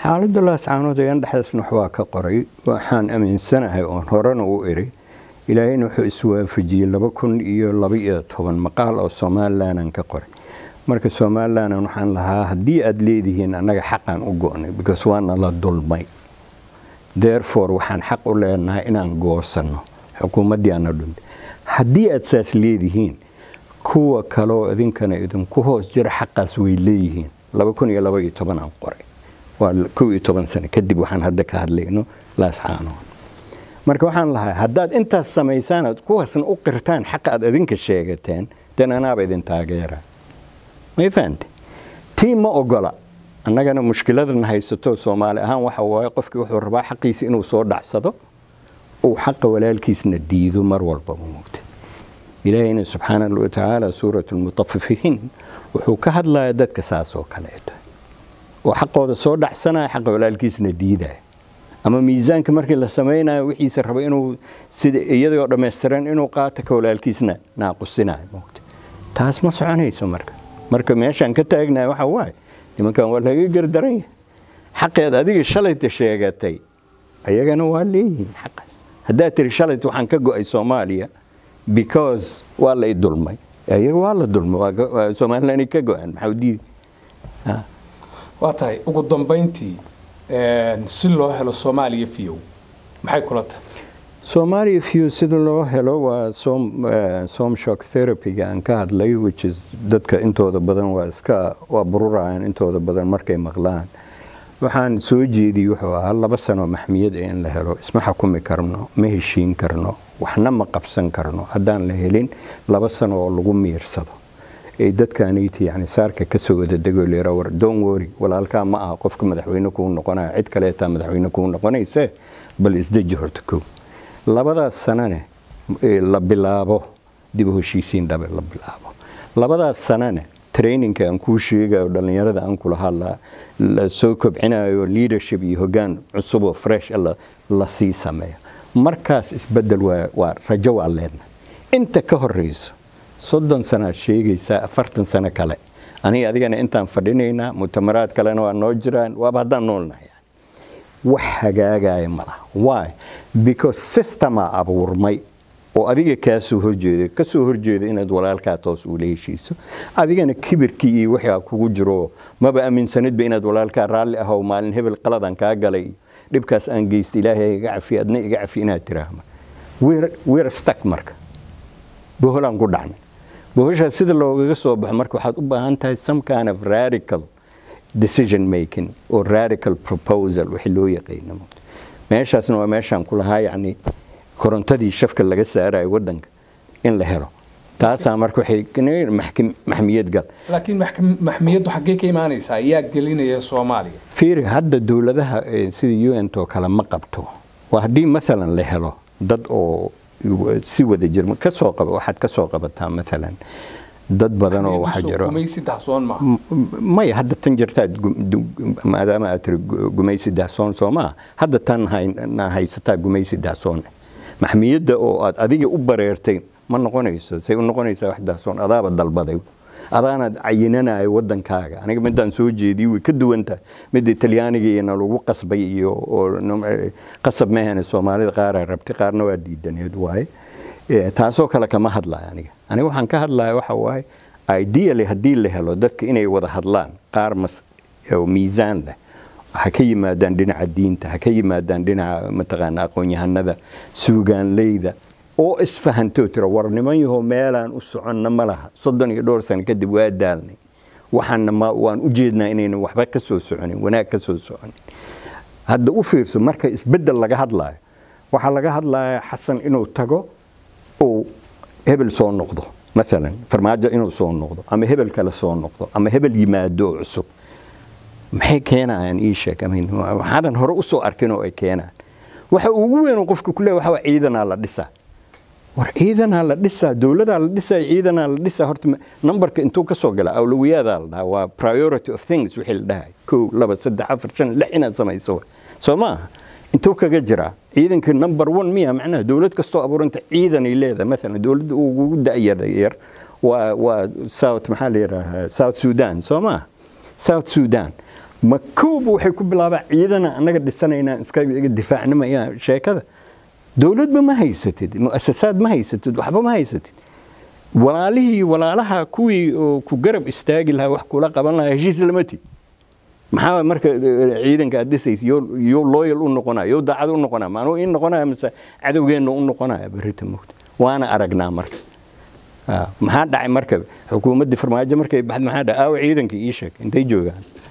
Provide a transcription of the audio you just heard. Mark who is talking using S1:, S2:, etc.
S1: xaalada laascaanood ayaan dhexdaasnax waa ka qoray waxaan aaminsanahay oon horena u iri ilaahayn wuxuu iswaafajiyey laba kun iyo labaiyo toban maqaal oo somalilanan ka qoray marka somalilanan waxaan lahaa haddii aada leedihiin annaga xaqaan u go because waana la dulmay therefore waxaan xaq u leenahay inaan goosanno xukuumaddiiana dhunta haddii aada saas leedihiin kuwa kaleoo idinkana idinku hoos jira xaqaas way leeyihiin laba kun iyo laba iyo toban aan qoray waa kow iyo toban sano kadib waxaan hadda ka hadlayno laascaanoon marka waxaan lahaa haddaad intaas samaysaan ood kuwaasna u qirtaan xaqa aad idinka sheegateen den anaaba idin taageera may fahamte tii ma ogola annagana mushkiladan haysato soomaali ahaan waxa waaye qofkii wuxuu rabaa xaqiisi inuu soo dhacsado uu xaqa walaalkiisna diido mar walbaba moogta ilaahayna subxaana wa tacaala suurat lmutafifiin wuxuu ka hadlayaa dadka saasoo kaleeto oo xaqooda soo dhacsanaya xaqa walaalkiisna diidaya ama miisaanka markii la samaynayo wixiisa raba inuu sida iyadoo dhammaystiran inuu qaato ka walaalkiisna naaqusinayo taas ma soconayso marka marka meeshaan ka taagnahay waxa waaye nimankan waa laga gardaran yahay xaqeed adiga shalayta sheegatay ayagana waa leeyihiin xaqaas haddaad tiri shalayt waxaan ka go'ay soomaaliya because waa la dulmay ayaga waa la dulmay waa soomaalilani ka go'an maxaa diidi waa tahay ugu dambayntii si loo helo soomaaliya view maxay kula tahay Somalia view sida loo helo waa som som shock therapy aan ka hadlay which is dadka intooda badan waa iska waa bururayaan intooda badan markay maqlaan waxaan soo jeediyey wuxuu ahaa laba sano maxmiyad in la helo isma xukumi karno ma heshiin karno waxna ma qabsan karno haddaan la helin laba sano oo lagu miirsado ay dadkaaniti yani saarka kasoo wada dego leera war don walaalkaa ma aha qofka madaxweyne kuu noqonaya cid kaleetaa madaxweyne kuu noqonayse bal isdeji horta kow labadaas sanane la bilaabo dibu heshiisiin dhabe la bilaabo labadaas sanane traininka aan kuu sheegayo dhallinyarada aan kula hadlaa la soo kobcinayo leadership iyo hoggaan cusuboo fresh ah la sii sameeyo markaas isbedel waa rajo waa leedna inta ka horeyso soddon sanaa sheegaysaa afartan sano kale aniga adigana intaan fadhinaynaa mutamaraad kalena waa noo jiraan waaba haddaan noolnahay wax hagaagaya malaha why because sistemaa abuurmay oo adiga kaasoo horjeeda kasoo horjeeda inaad walaalkaa toos uula heshiiso adigana kibirkii iyo waxaa kugu jiro maba aaminsanidba inaad walaalkaa raalli ahow maalin hebel qaladaan kaa galay dhibkaas aan geysta ilaahay iga cafi adna iga cafi inaad tiraahma weera stuck marka boholaan ku dhacnay boogashaas sida loogaga soo baxo marka waxaad u baahan tahay some kind of radical decision making oo radical proposal wixii loo yaqaano meeshaasna waa meeshaan ku yacni korontadii shafka laga saarayo waddanka in la helo taasaa marka waxay maxmiyad gal laakiin maxmiyaddu xaggee ka imaanaysaa yaa gelinaya soomaaliya fiiri hadda dowladaha eh, sida u n to kale ma qabto waa haddii maalan la helo dad oo si wadajir kasoo qaba waxaad kasoo qabataa maalan dad badan oo waxaa jiro maya hadda tan jirtaad maadaama aad tiri gumaysi dahsoon soomaa hadda tan hayna haysataa gumaysi dahsoon maxmiyadda oo aad adiga u bareertay ma noqonayso say u noqonaysaa wax dahsoon adaaba dalbaday adaanad cayinanay wadankaaga aniga midaan soo jeediy way ka duwantahay midda talyaanigana lagu qasbay iyo eh, qasab mahene soomaalida qaara rabti qaarna waa diidaneed waaye eh, taasoo kale kama hadlayo aniga aniga waxaan ka hadlaya waxa ideally haddii la helo dadka inay wada hadlaan qaar mas oo miisaan leh ha ka yimaadaan dhinaca diinta ha ka yimaadaan dhinaca mataqaana aqoon-yahanada suugaanleyda oo isfahanto tiro war niman yahow meelaan u soconna ma laha soddon iyo dhowr sano kadib waa daalnay waxaana ma waan u jeednaa inayna waxba ka soo soconin wanaag ka soo soconin hadda u fiirso marka isbeddel laga hadlaayo waxaa laga hadlayaa xasan inuu tago uu hebel soo noqdo maalan farmaajo inuu soo noqdo ama hebel kale soo noqdo ama hebel yimaado oo cusub maxay keenayaan ii sheeg waxaadan hore u arkin oo ay keenayaan waxa ugu weyn qofka ku leeyahay ciidanaa la dhisaa war ciidanaa la dhisaa dowladaa la dhisaa ciidanaa la dhisaa horta numberka intuu ka gala awlawiyaadaa la dhahaa waa priority of things wixii la dhahay kow laba saddex afar shan lix inaad samayso soo maaha intuu kaga jiraa ciidanka number one miya macnaha dowlad kastoo abuuranta ciidanay leedahay maalan dowladda ugu da'yada yar waa waa south maxaa la yidhaahaa south sudan soo maaha south sudan ma kowba waxay ku bilaabaa ciidana annaga dhisanaynaa iska difaacnimayaan sheekada dowladba ma haysatid muasasaad ma haysatid waxba ma haysatid walaalihii walaalaha kuwii oo ku garab istaagi lahaa wax kula qaban lahaa heshiis lama tid maxaa marka eh, eh, ciidanka aad dhisays yo loyal u noqonaya yo daacad u noqonaya maanuu in noqonaya mise cadowgeenna u noqonaya berrita mugta waana aragnaa marka ah, maxaa dhacay marka xukuumaddii farmaajo markay baxd maxaa dhacay aawa ciidankii ii sheeg intay joogaan